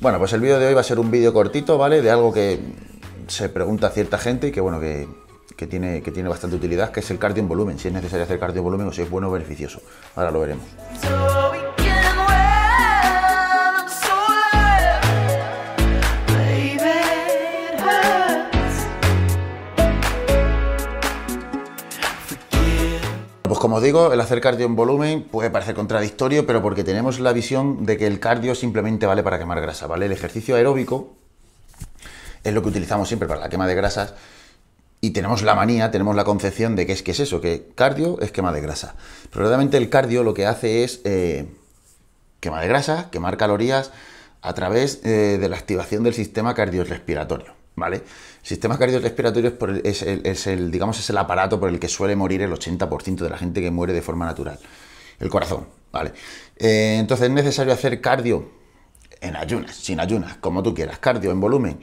Bueno, pues el vídeo de hoy va a ser un vídeo cortito, ¿vale? De algo que se pregunta cierta gente y que, bueno, que, tiene, que tiene bastante utilidad, que es el cardio en volumen, si es necesario hacer cardio en volumen o si es bueno o beneficioso. Ahora lo veremos. Como digo, el hacer cardio en volumen puede parecer contradictorio, pero porque tenemos la visión de que el cardio simplemente vale para quemar grasa, ¿vale? El ejercicio aeróbico es lo que utilizamos siempre para la quema de grasas y tenemos la manía, tenemos la concepción de que es que es eso, que cardio es quema de grasa. Pero realmente el cardio lo que hace es eh, quema de grasa, quemar calorías a través eh, de la activación del sistema cardiorrespiratorio. ¿vale? Sistemas cardiorrespiratorio es, el, es el, digamos, es el aparato por el que suele morir el 80% de la gente que muere de forma natural, el corazón, ¿vale? Eh, entonces es necesario hacer cardio en ayunas, sin ayunas, como tú quieras, cardio en volumen.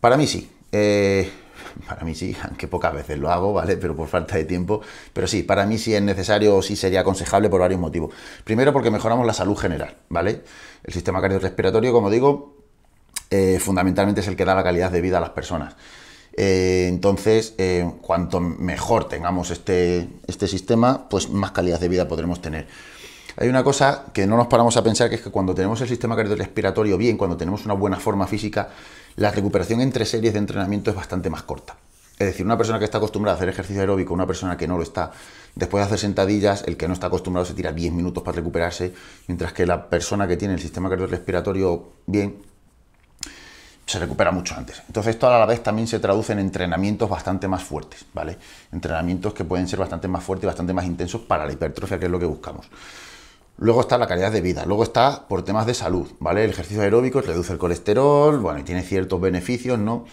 Para mí sí, eh, para mí sí, aunque pocas veces lo hago, ¿vale? Pero por falta de tiempo, pero sí, para mí sí es necesario o sí sería aconsejable por varios motivos. Primero porque mejoramos la salud general, ¿vale? El sistema cardiorrespiratorio, como digo, eh, fundamentalmente es el que da la calidad de vida a las personas. Eh, entonces, eh, cuanto mejor tengamos este, este sistema, pues más calidad de vida podremos tener. Hay una cosa que no nos paramos a pensar, que es que cuando tenemos el sistema cardiorrespiratorio bien, cuando tenemos una buena forma física, la recuperación entre series de entrenamiento es bastante más corta. Es decir, una persona que está acostumbrada a hacer ejercicio aeróbico, una persona que no lo está, después de hacer sentadillas, el que no está acostumbrado se tira 10 minutos para recuperarse, mientras que la persona que tiene el sistema cardiorrespiratorio bien, se recupera mucho antes. Entonces esto a la vez también se traduce en entrenamientos bastante más fuertes, ¿vale? Entrenamientos que pueden ser bastante más fuertes y bastante más intensos para la hipertrofia, que es lo que buscamos. Luego está la calidad de vida, luego está por temas de salud, ¿vale? El ejercicio aeróbico reduce el colesterol, bueno, y tiene ciertos beneficios, ¿no?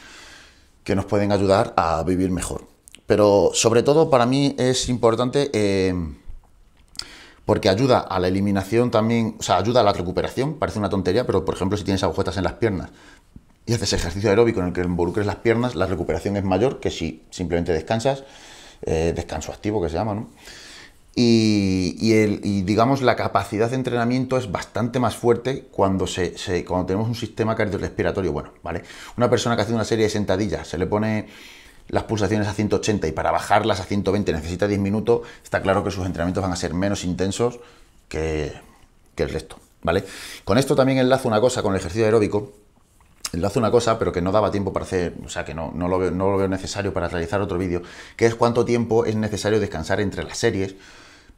Que nos pueden ayudar a vivir mejor. Pero sobre todo para mí es importante eh, porque ayuda a la eliminación también, o sea, ayuda a la recuperación, parece una tontería, pero por ejemplo si tienes agujetas en las piernas, y haces ejercicio aeróbico en el que involucres las piernas, la recuperación es mayor que si simplemente descansas, eh, descanso activo que se llama, ¿no? Y, digamos la capacidad de entrenamiento es bastante más fuerte cuando, se, tenemos un sistema cardiorrespiratorio bueno, ¿vale? Una persona que hace una serie de sentadillas, se le pone las pulsaciones a 180 y para bajarlas a 120 necesita 10 minutos, está claro que sus entrenamientos van a ser menos intensos que, que el resto, ¿vale? Con esto también enlazo una cosa con el ejercicio aeróbico, lo hace una cosa, pero que no daba tiempo para hacer, o sea, que no, no, lo, veo, no lo veo necesario para realizar otro vídeo, que es cuánto tiempo es necesario descansar entre las series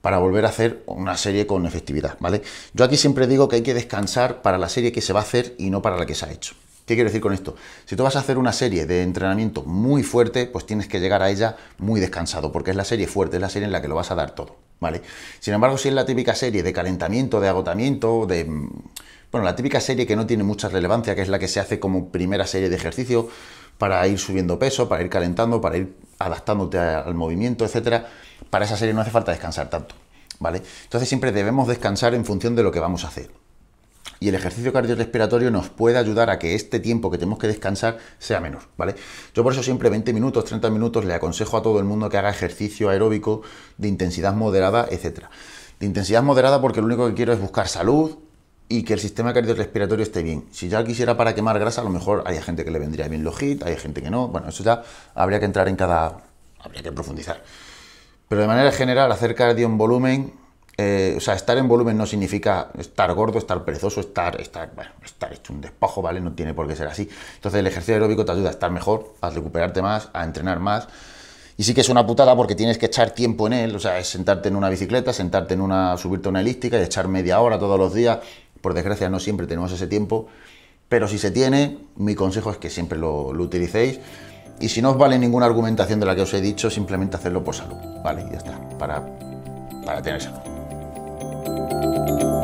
para volver a hacer una serie con efectividad, ¿vale? Yo aquí siempre digo que hay que descansar para la serie que se va a hacer y no para la que se ha hecho. ¿Qué quiero decir con esto? Si tú vas a hacer una serie de entrenamiento muy fuerte, pues tienes que llegar a ella muy descansado, porque es la serie fuerte, es la serie en la que lo vas a dar todo. ¿vale? Sin embargo, si es la típica serie de calentamiento, de agotamiento, de... Mm, bueno, la típica serie que no tiene mucha relevancia, que es la que se hace como primera serie de ejercicio para ir subiendo peso, para ir calentando, para ir adaptándote al movimiento, etcétera. Para esa serie no hace falta descansar tanto, ¿vale? Entonces siempre debemos descansar en función de lo que vamos a hacer y el ejercicio cardiorrespiratorio nos puede ayudar a que este tiempo que tenemos que descansar sea menor, ¿vale? Yo por eso siempre 20 minutos, 30 minutos le aconsejo a todo el mundo que haga ejercicio aeróbico de intensidad moderada, etcétera. De intensidad moderada porque lo único que quiero es buscar salud, y que el sistema cardiorrespiratorio esté bien. Si ya quisiera para quemar grasa, a lo mejor hay gente que le vendría bien los HIIT, hay gente que no. Bueno, eso ya habría que entrar en cada... habría que profundizar. Pero de manera general, hacer cardio en volumen eh, o sea, estar en volumen no significa estar gordo, estar perezoso, estar, estar, bueno, estar hecho un despojo, ¿vale? No tiene por qué ser así. Entonces el ejercicio aeróbico te ayuda a estar mejor, a recuperarte más, a entrenar más. Y sí que es una putada porque tienes que echar tiempo en él, o sea, es sentarte en una bicicleta, sentarte en una, subirte a una elíptica y echar media hora todos los días. Por desgracia no siempre tenemos ese tiempo, pero si se tiene, mi consejo es que siempre lo, utilicéis. Y si no os vale ninguna argumentación de la que os he dicho, simplemente hacerlo por salud, ¿vale? Y ya está, para, para tener salud. Música